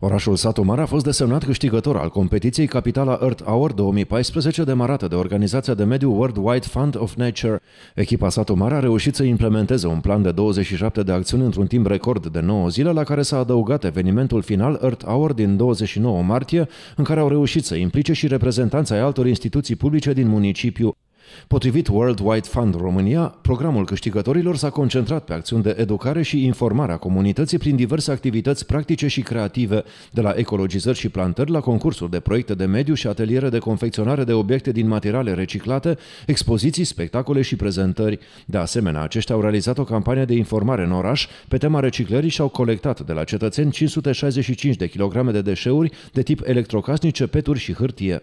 Orașul Satu Mare a fost desemnat câștigător al competiției Capitala Earth Hour 2014 demarată de organizația de mediu World Wide Fund of Nature. Echipa Satu Mare a reușit să implementeze un plan de 27 de acțiuni într-un timp record de 9 zile, la care s-a adăugat evenimentul final Earth Hour din 29 martie, în care au reușit să implice și reprezentanța ai altor instituții publice din municipiu. Potrivit World Wide Fund România, programul câștigătorilor s-a concentrat pe acțiuni de educare și informare a comunității prin diverse activități practice și creative, de la ecologizări și plantări la concursuri de proiecte de mediu și ateliere de confecționare de obiecte din materiale reciclate, expoziții, spectacole și prezentări. De asemenea, aceștia au realizat o campanie de informare în oraș pe tema reciclării și au colectat de la cetățeni 565 de kilograme de deșeuri de tip electrocasnice, peturi și hârtie.